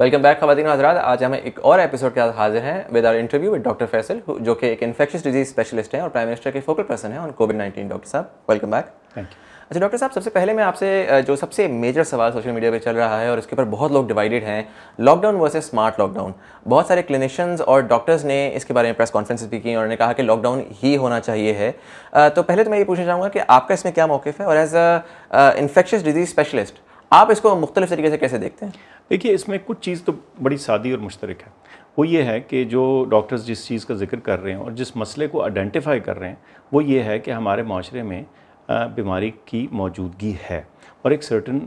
Welcome back खातिन हजरात आज हम एक और एपिसोड के साथ हाजिर हैं with our interview with doctor Faisal जो कि एक इन्फेक्शस डिजीज स्पेशलिस्ट हैं और प्राइम मिनिस्टर के फोकल पर्सन हैं ऑन कोविड नाइन्टीन डॉक्टर साहब वेलकम बैक थैंक यू अच्छा डॉक्टर साहब सबसे पहले मैं आपसे जो सबसे मेजर सवाल सोशल मीडिया पर चल रहा है और इसके ऊपर बहुत लोग डिवाइडेड हैं लॉकडाउन वर्सेस स्मार्ट लॉकडाउन बहुत सारे क्लिनिशियंस और डॉक्टर्स ने इसके बारे में प्रेस कॉन्फ्रेंस भी की और उन्होंने कहा कि लॉकडाउन ही होना चाहिए है तो पहले तो मैं ये पूछना चाहूँगा कि आपका इसमें क्या मौकफ़ है और as a infectious disease specialist आप इसको मुख्तलिफ तरीके से कैसे देखते हैं देखिए इसमें कुछ चीज़ तो बड़ी सादी और मुश्तरक है वो ये है कि जो डॉक्टर्स जिस चीज़ का जिक्र कर रहे हैं और जिस मसले को आइडेंटिफाई कर रहे हैं वो ये है कि हमारे माशरे में बीमारी की मौजूदगी है और एक सर्टन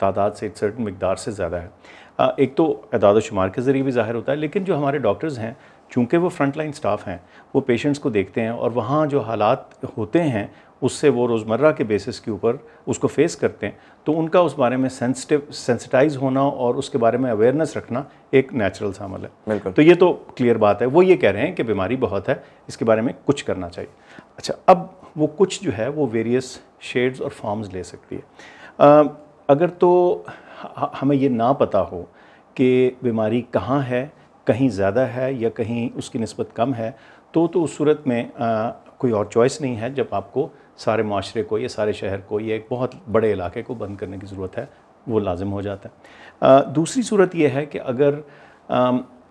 तादाद से एक सर्टन मकदार से ज़्यादा है एक तो अदाद शुमार के ज़रिए भी ज़ाहिर होता है लेकिन जो हमारे डॉक्टर्स हैं चूँकि वो फ्रंट लाइन स्टाफ हैं वो पेशेंट्स को देखते हैं और वहाँ जो हालात होते हैं उससे वो रोज़मर्रा के बेसिस के ऊपर उसको फेस करते हैं तो उनका उस बारे में सेंसिटिव सेंसिटाइज होना और उसके बारे में अवेयरनेस रखना एक नेचुरल सामल है तो ये तो क्लियर बात है वो ये कह रहे हैं कि बीमारी बहुत है इसके बारे में कुछ करना चाहिए अच्छा अब वो कुछ जो है वो वेरियस शेड्स और फॉर्म्स ले सकती है आ, अगर तो हमें ये ना पता हो कि बीमारी कहाँ है कहीं ज़्यादा है या कहीं उसकी नस्बत कम है तो तो उस सूरत में आ, कोई और चॉइस नहीं है जब आपको सारे माशरे को या सारे शहर को या एक बहुत बड़े इलाके को बंद करने की ज़रूरत है वो लाजम हो जाता है आ, दूसरी सूरत यह है कि अगर आ,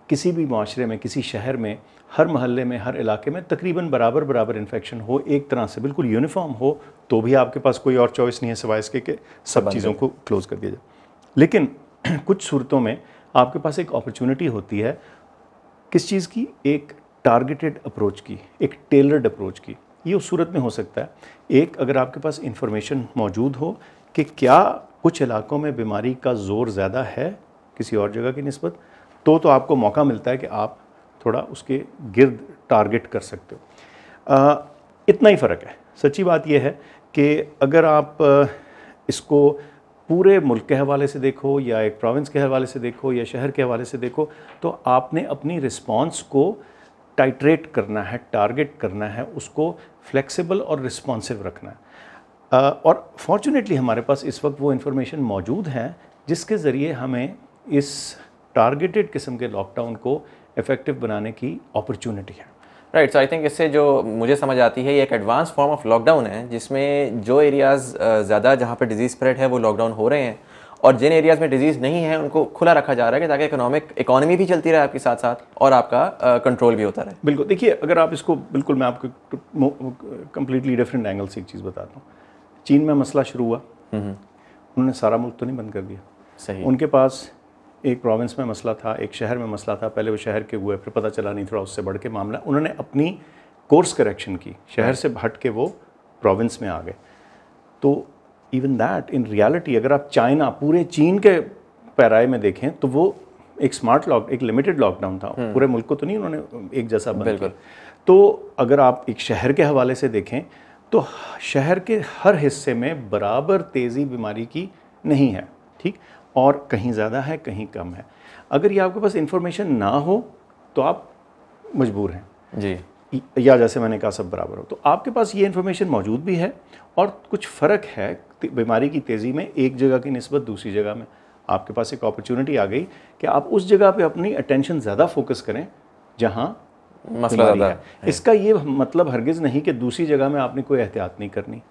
किसी भी माशरे में किसी शहर में हर महल्ले में हर इलाके में तकरीबन बराबर बराबर इन्फेक्शन हो एक तरह से बिल्कुल यूनिफॉर्म हो तो भी आपके पास कोई और चॉइस नहीं है सिवाय इसके कि सब चीज़ों को क्लोज़ कर दिया जाए लेकिन कुछ सूरतों में आपके पास एक अपॉर्चुनिटी होती है किस चीज़ की एक टारगेटेड अप्रोच की एक टेलर्ड अप्रोच की ये उस सूरत में हो सकता है एक अगर आपके पास इंफॉर्मेशन मौजूद हो कि क्या कुछ इलाकों में बीमारी का ज़ोर ज़्यादा है किसी और जगह की नस्बत तो तो आपको मौका मिलता है कि आप थोड़ा उसके गिरद टारगेट कर सकते हो आ, इतना ही फ़र्क है सच्ची बात यह है कि अगर आप इसको पूरे मुल्क के हवाले से देखो या एक प्रोविंस के हवाले से देखो या शहर के हवाले से देखो तो आपने अपनी रिस्पांस को टाइट्रेट करना है टारगेट करना है उसको फ्लेक्सिबल और रिस्पॉन्सिव रखना है और फॉर्चुनेटली हमारे पास इस वक्त वो इन्फॉर्मेशन मौजूद है जिसके ज़रिए हमें इस टारगेटेड किस्म के लॉकडाउन को इफ़ेक्टिव बनाने की अपॉर्चुनिटी है राइट सो आई थिंक इससे जो मुझे समझ आती है ये एक एडवांस फॉर्म ऑफ लॉकडाउन है जिसमें जो एरियाज़ ज़्यादा जहाँ पर डिजीज़ स्प्रेड है वो लॉकडाउन हो रहे हैं और जिन एरियाज़ में डिजीज़ नहीं है उनको खुला रखा जा रहा है ताकि इकोनॉमिक इकोनॉमी भी चलती रहे आपके साथ साथ और आपका कंट्रोल भी होता रहे बिल्कुल देखिए अगर आप इसको बिल्कुल मैं आपको कम्प्लीटली डिफरेंट एंगल से एक चीज़ बताता हूँ चीन में मसला शुरू हुआ उन्होंने सारा मुल्क तो नहीं बंद कर दिया सही उनके पास एक प्रोविंस में मसला था एक शहर में मसला था पहले वो शहर के हुए फिर पता चला नहीं थोड़ा उससे बढ़ के मामला उन्होंने अपनी कोर्स करेक्शन की शहर हाँ। से हट के वो प्रोविंस में आ गए तो इवन दैट इन रियलिटी अगर आप चाइना पूरे चीन के पैराए में देखें तो वो एक स्मार्ट लॉक एक लिमिटेड लॉकडाउन था हम्म। पूरे मुल्क को तो नहीं उन्होंने एक जैसा कर तो अगर आप एक शहर के हवाले से देखें तो शहर के हर हिस्से में बराबर तेज़ी बीमारी की नहीं है ठीक और कहीं ज़्यादा है कहीं कम है अगर ये आपके पास इंफॉर्मेशन ना हो तो आप मजबूर हैं जी या जैसे मैंने कहा सब बराबर हो तो आपके पास ये इन्फॉर्मेशन मौजूद भी है और कुछ फ़र्क है बीमारी की तेज़ी में एक जगह की नस्बत दूसरी जगह में आपके पास एक अपॉर्चुनिटी आ गई कि आप उस जगह पे अपनी अटेंशन ज़्यादा फोकस करें जहाँ मसला है।, है।, हाँ। इसका ये मतलब हरगिज़ नहीं कि दूसरी जगह में आपने कोई एहतियात नहीं करनी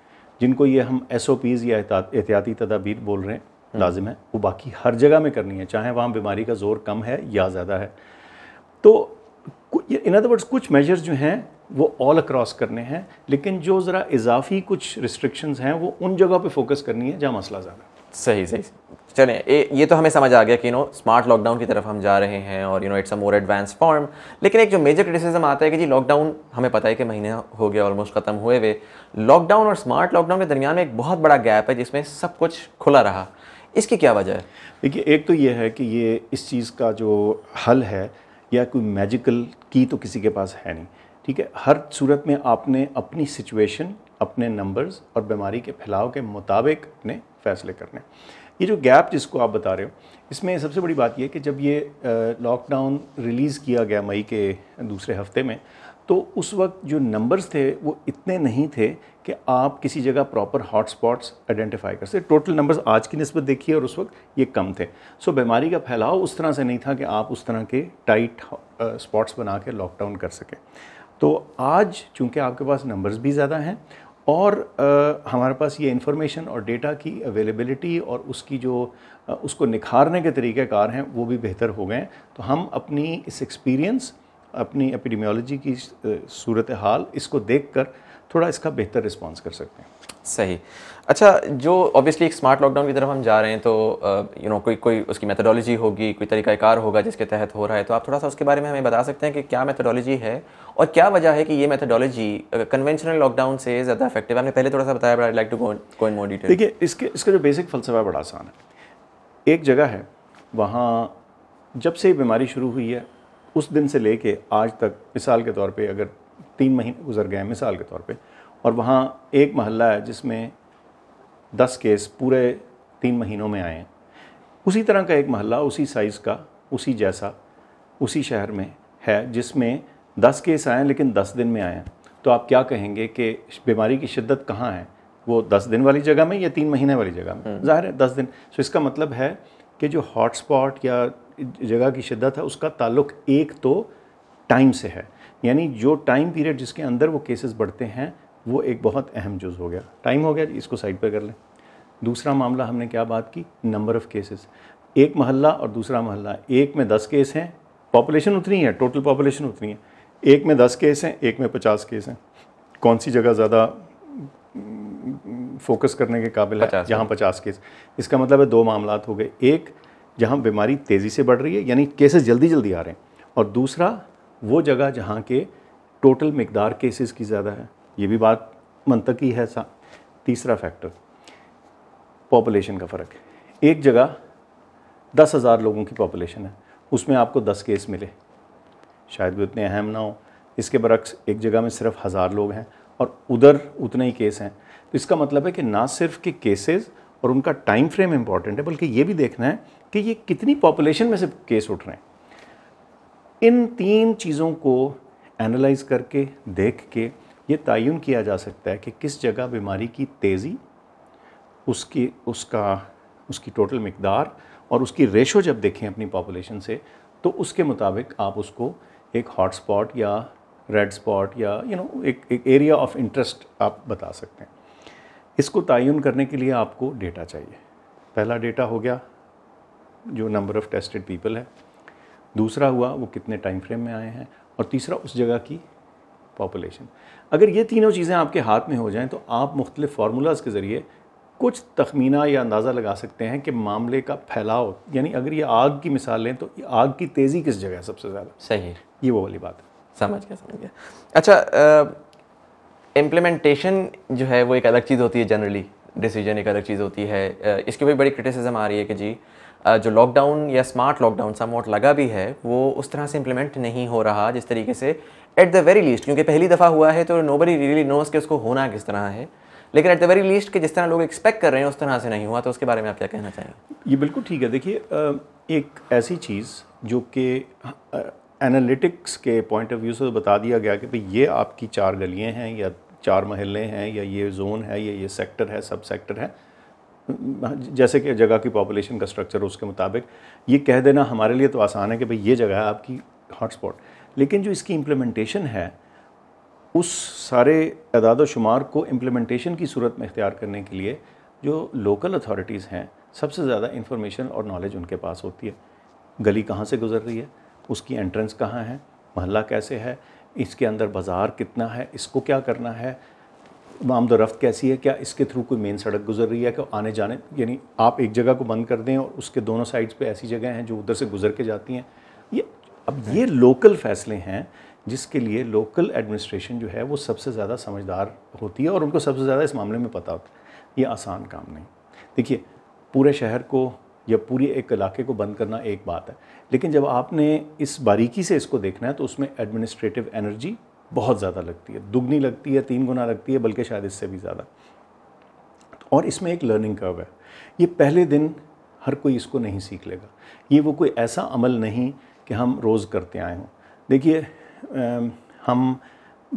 जिनको ये हम एस या एहतियाती तदाबीर बोल रहे हैं हाँ। लाजिम है वो बाकी हर जगह में करनी है चाहे वहाँ बीमारी का जोर कम है या ज़्यादा है तो इन अदर वर्ड्स कुछ मेजर्स जो हैं वो ऑल अक्रॉस करने हैं लेकिन जो ज़रा इजाफी कुछ रिस्ट्रिक्शंस हैं वो उन जगह पे फोकस करनी है जहाँ मसला ज़्यादा सही सही चलें ये तो हमें समझ आ गया कि यू नो स्मार्ट लॉकडाउन की तरफ हम जा रहे हैं और you know it's a more advance form लेकिन एक जो मेजर क्रिटिसिज्म आता है कि जी लॉकडाउन हमें पता है कि महीने हो गया ऑलमोस्ट ख़त्म हुए हुए लॉकडाउन और स्मार्ट लॉकडाउन के दरमियान में एक बहुत बड़ा गैप है जिसमें सब कुछ खुला रहा इसकी क्या वजह है देखिए एक तो ये है कि ये इस चीज़ का जो हल है या कोई मैजिकल की तो किसी के पास है नहीं ठीक है हर सूरत में आपने अपनी सिचुएशन अपने नंबर्स और बीमारी के फैलाव के मुताबिक अपने फैसले करने ये जो गैप जिसको आप बता रहे हो इसमें सबसे बड़ी बात यह कि जब ये लॉकडाउन रिलीज़ किया गया मई के दूसरे हफ्ते में तो उस वक्त जो नंबर्स थे वो इतने नहीं थे कि आप किसी जगह प्रॉपर हॉटस्पॉट्स आइडेंटिफाई कर सकते टोटल नंबर्स आज की नस्बत देखिए और उस वक्त ये कम थे सो बीमारी का फैलाव उस तरह से नहीं था कि आप उस तरह के टाइट स्पॉट्स बना के लॉकडाउन कर सकें तो आज चूंकि आपके पास नंबर्स भी ज़्यादा हैं और आ, हमारे पास ये इन्फॉर्मेशन और डेटा की अवेलेबिलिटी और उसकी जो आ, उसको निखारने के तरीक़ाकार हैं वो भी बेहतर हो गए तो हम अपनी इस एक्सपीरियंस अपनी एपिडमियोलॉजी की सूरत हाल इसको देख कर थोड़ा इसका बेहतर रिस्पॉन्स कर सकते हैं सही अच्छा जो ऑब्वियसली एक स्मार्ट लॉकडाउन की तरफ हम जा रहे हैं तो यू नो कोई कोई उसकी मेथोडोलॉजी होगी कोई तरीक़ाकार होगा जिसके तहत हो रहा है तो आप थोड़ा सा उसके बारे में हमें बता सकते हैं कि क्या मेथोडोलॉजी है और क्या वजह है कि ये मेथडोलॉजी कन्वेंशनल लॉकडाउन से ज़्यादा इफेक्टिव है आपने पहले थोड़ा सा बताया like to go in more detail देखिए इसके इसका जो बेसिक फ़लसफा बड़ा आसान है एक जगह है वहाँ जब से बीमारी शुरू हुई है उस दिन से लेके आज तक मिसाल के तौर पे अगर तीन महीने गुजर गए हैं मिसाल के तौर पे और वहाँ एक महल्ला है जिसमें दस केस पूरे तीन महीनों में आए उसी तरह का एक महल्ला उसी साइज़ का उसी जैसा उसी शहर में है जिसमें दस केस आए लेकिन दस दिन में आए तो आप क्या कहेंगे कि बीमारी की शिद्दत कहाँ है वो दस दिन वाली जगह में या तीन महीने वाली जगह में हम्म। ज़ाहिर है दस दिन सो इसका मतलब है कि जो हॉटस्पॉट या जगह की शिद्दत है उसका ताल्लुक एक तो टाइम से है यानी जो टाइम पीरियड जिसके अंदर वो केसेस बढ़ते हैं वो एक बहुत अहम जुज़ हो गया टाइम हो गया इसको साइड पर कर लें दूसरा मामला हमने क्या बात की नंबर ऑफ़ केसेस एक महल्ला और दूसरा महल्ला एक में दस केस हैं पॉपुलेशन उतनी है टोटल पॉपुलेशन उतनी है एक में दस केस हैं एक में पचास केस हैं कौन सी जगह ज़्यादा फोकस हम्म, करने के काबिल है जहाँ पचास केस इसका मतलब है दो मामला हो गए एक जहाँ बीमारी तेज़ी से बढ़ रही है यानी केसेस जल्दी जल्दी आ रहे हैं और दूसरा वो जगह जहाँ के टोटल मकदार केसेस की ज़्यादा है ये भी बात ही है सा तीसरा फैक्टर पॉपुलेशन का फ़र्क एक जगह दस हज़ार लोगों की पॉपुलेशन है उसमें आपको दस केस मिले शायद वो इतने अहम ना हो इसके बरक्स एक जगह में सिर्फ हज़ार लोग हैं और उधर उतने ही केस हैं तो इसका मतलब है कि ना सिर्फ कि केसेस और उनका टाइम फ्रेम इम्पॉर्टेंट है बल्कि ये भी देखना है कि ये कितनी पॉपुलेशन में से केस उठ रहे हैं इन तीन चीज़ों को एनालाइज करके देख के ये तयन किया जा सकता है कि किस जगह बीमारी की तेज़ी उसकी उसका उसकी टोटल मकदार और उसकी रेशो जब देखें अपनी पॉपुलेशन से तो उसके मुताबिक आप उसको एक हॉट स्पॉट या रेड स्पॉट या यू you नो know, एक एक एरिया ऑफ इंटरेस्ट आप बता सकते हैं इसको तयन करने के लिए आपको डेटा चाहिए पहला डेटा हो गया जो नंबर ऑफ़ टेस्टेड पीपल है दूसरा हुआ वो कितने टाइम फ्रेम में आए हैं और तीसरा उस जगह की पॉपुलेशन अगर ये तीनों चीज़ें आपके हाथ में हो जाएँ तो आप मुख्तलि फार्मूलाज़ के ज़रिए कुछ तखमीना या अंदाज़ा लगा सकते हैं कि मामले का फैलाव यानी अगर ये आग की मिसाल लें तो आग की तेज़ी किस जगह है सबसे ज़्यादा सही ये वो वाली बात है समझ गया समझ गया अच्छा इम्प्लीमेंटेशन जो है वो एक अलग चीज़ होती है जनरली डिसीजन एक अलग चीज़ होती है इसकी भी बड़ी क्रिटिसिज्म आ रही है कि जी जो लॉकडाउन या स्मार्ट लॉकडाउन समॉट लगा भी है वो उस तरह से इम्प्लीमेंट नहीं हो रहा जिस तरीके से एट द वेरी लीस्ट क्योंकि पहली दफ़ा हुआ है तो नो बडी रियली नोस कि उसको होना किस तरह है लेकिन एट द वेरी लीस्ट कि जिस तरह लोग एक्सपेक्ट कर रहे हैं उस तरह से नहीं हुआ तो उसके बारे में आप क्या कहना चाहेंगे ये बिल्कुल ठीक है देखिए एक ऐसी चीज़ जो कि एनालिटिक्स के पॉइंट ऑफ व्यू से बता दिया गया कि भाई ये आपकी चार गलियाँ हैं या चार महल्ले हैं या ये जोन है या ये सेक्टर है सब सेक्टर है जैसे कि जगह की पॉपुलेशन का स्ट्रक्चर उसके मुताबिक ये कह देना हमारे लिए तो आसान है कि भाई ये जगह है आपकी हॉटस्पॉट लेकिन जो इसकी इम्प्लीमेंटेशन है उस सारे तदाद शुमार को इम्प्लीमेंटेशन की सूरत में इख्तियार करने के लिए जो लोकल अथॉरिटीज़ हैं सबसे ज़्यादा इंफॉर्मेशन और नॉलेज उनके पास होती है गली कहाँ से गुज़र रही है उसकी एंट्रेंस कहाँ है महल्ला कैसे है इसके अंदर बाज़ार कितना है इसको क्या करना है आमद रफ्त कैसी है क्या इसके थ्रू कोई मेन सड़क गुजर रही है क्या आने जाने यानी आप एक जगह को बंद कर दें और उसके दोनों साइड्स पे ऐसी जगह हैं जो उधर से गुजर के जाती हैं ये अब हाँ। ये लोकल फैसले हैं जिसके लिए लोकल एडमिनिस्ट्रेशन जो है वो सबसे ज़्यादा समझदार होती है और उनको सबसे ज़्यादा इस मामले में पता होता है ये आसान काम नहीं देखिए पूरे शहर को या पूरे एक इलाके को बंद करना एक बात है लेकिन जब आपने इस बारीकी से इसको देखना है तो उसमें एडमिनिस्ट्रेटिव एनर्जी बहुत ज़्यादा लगती है दुगनी लगती है तीन गुना लगती है बल्कि शायद इससे भी ज़्यादा तो और इसमें एक लर्निंग कर्व है ये पहले दिन हर कोई इसको नहीं सीख लेगा ये वो कोई ऐसा अमल नहीं कि हम रोज़ करते आए हों देखिए हम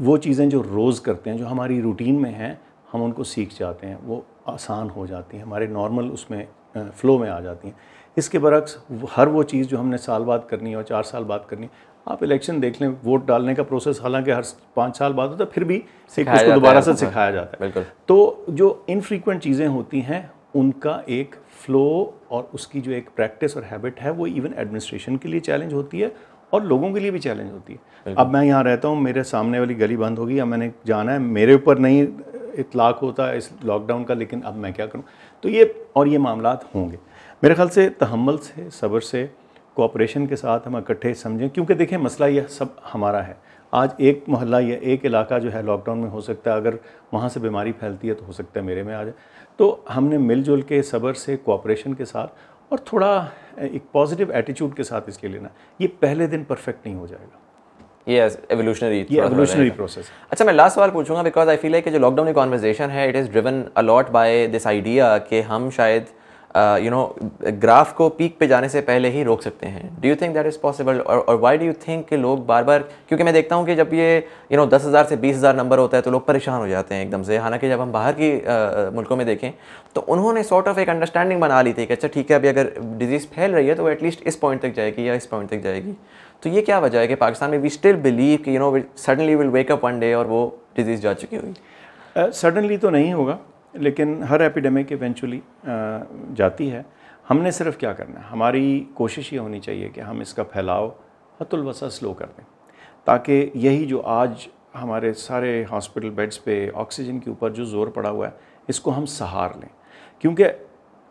वो चीज़ें जो रोज़ करते हैं जो हमारी रूटीन में हैं हम उनको सीख जाते हैं वो आसान हो जाती हैं हमारे नॉर्मल उसमें फ़्लो में आ जाती हैं इसके बरक्स हर वो चीज़ जो हमने साल बाद करनी है और चार साल बाद करनी है आप इलेक्शन देख लें वोट डालने का प्रोसेस हालांकि हर पाँच साल बाद होता है फिर भी उसको दोबारा से हाँ, सिखाया जाता है तो जो इनफ्रीक्वेंट चीज़ें होती हैं उनका एक फ्लो और उसकी जो एक प्रैक्टिस और हैबिट है वो इवन एडमिनिस्ट्रेशन के लिए चैलेंज होती है और लोगों के लिए भी चैलेंज होती है अब मैं यहाँ रहता हूँ मेरे सामने वाली गली बंद होगी या मैंने जाना है मेरे ऊपर नहीं इतलाक होता है इस लॉकडाउन का लेकिन अब मैं क्या करूँ तो ये और ये मामला होंगे मेरे ख्याल से तहमल से सब्र से कोऑपरेशन के साथ हम इकट्ठे समझें क्योंकि देखें मसला यह सब हमारा है आज एक मोहल्ला या एक इलाका जो है लॉकडाउन में हो सकता है अगर वहाँ से बीमारी फैलती है तो हो सकता है मेरे में आ जाए तो हमने मिलजुल के सब्र से कोऑपरेशन के साथ और थोड़ा एक पॉजिटिव एटीट्यूड के साथ इसके लेना ये पहले दिन परफेक्ट नहीं हो जाएगा ये एवोल्यूशनरी ये एवोल्यूशनरी प्रोसेस अच्छा मैं लास्ट सवाल पूछूंगा बिकॉज आई फील है कि जो लॉकडाउन की कॉन्वर्जेशन है it is driven a lot by this idea कि हम शायद यू नो ग्राफ को पीक पे जाने से पहले ही रोक सकते हैं do you think that is possible और वाई डू यू थिंक कि लोग बार बार क्योंकि मैं देखता हूँ कि जब ये यू नो दस हज़ार से बीस हज़ार नंबर होता है तो लोग परेशान हो जाते हैं एकदम से हालांकि जब हम बाहर की uh, uh मुल्कों में देखें तो उन्होंने सॉर्ट ऑफ एक अंडरस्टैंडिंग बना ली थी कि अच्छा ठीक है अभी अगर डिजीज़ फैल रही है तो वो एटलीस्ट इस पॉइंट तक जाएगी या इस पॉइंट तक जाएगी तो ये क्या वजह है कि पाकिस्तान में वी स्टिल बिलीव कि you know suddenly will wake up one day और वो डिजीज़ जा चुकी हुई सडनली uh, तो नहीं होगा लेकिन हर एपिडेमिक इवेंचुअली uh, जाती है हमने सिर्फ क्या करना है हमारी कोशिश ये होनी चाहिए कि हम इसका फैलाव हतुलवसा स्लो कर दें ताकि यही जो आज हमारे सारे हॉस्पिटल बेड्स पे ऑक्सीजन के ऊपर जो जोर पड़ा हुआ है इसको हम सहार लें क्योंकि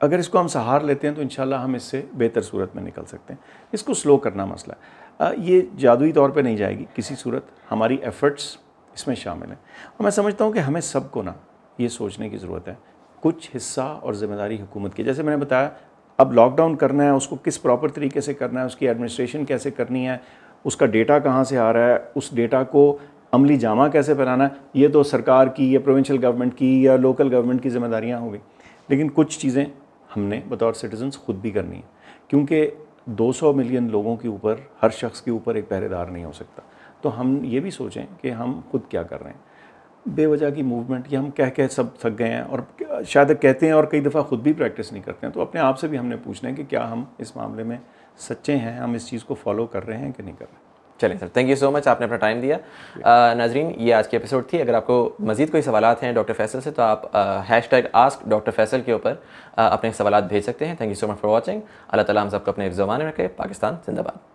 अगर इसको हम सहार लेते हैं तो इन हम इससे बेहतर सूरत में निकल सकते हैं इसको स्लो करना मसला है ये जादुई तौर पे नहीं जाएगी किसी सूरत हमारी एफ़र्ट्स इसमें शामिल हैं और मैं समझता हूँ कि हमें सबको ना ये सोचने की ज़रूरत है कुछ हिस्सा और ज़िम्मेदारी हुकूमत की जैसे मैंने बताया अब लॉकडाउन करना है उसको किस प्रॉपर तरीके से करना है उसकी एडमिनिस्ट्रेशन कैसे करनी है उसका डेटा कहाँ से आ रहा है उस डेटा को अमली जामा कैसे पहनाना है ये तो सरकार की या प्रोविंशियल गवर्नमेंट की या लोकल गवर्नमेंट की जिम्मेदारियाँ होगी लेकिन कुछ चीज़ें हमने बतौर सिटीजन्स खुद भी करनी है क्योंकि 200 मिलियन लोगों के ऊपर हर शख्स के ऊपर एक पहरेदार नहीं हो सकता तो हम ये भी सोचें कि हम खुद क्या कर रहे हैं बेवजह की मूवमेंट ये हम कह कह सब थक गए हैं और शायद कहते हैं और कई दफ़ा ख़ुद भी प्रैक्टिस नहीं करते हैं तो अपने आप से भी हमने पूछना है कि क्या हम इस मामले में सच्चे हैं हम इस चीज़ को फॉलो कर रहे हैं कि नहीं कर रहे हैं चलिए sir thank you so much आपने अपना टाइम दिया नाजरीन ये आज की एपिसोड थी अगर आपको मजीद कोई सवाल हैं डॉक्टर फैसल से तो आप hash tag ask doctor Faisal के ऊपर अपने सवाल भेज सकते हैं thank you so much for watching अल्लाह ताला हम सबको अपने में रखे पाकिस्तान जिंदाबाद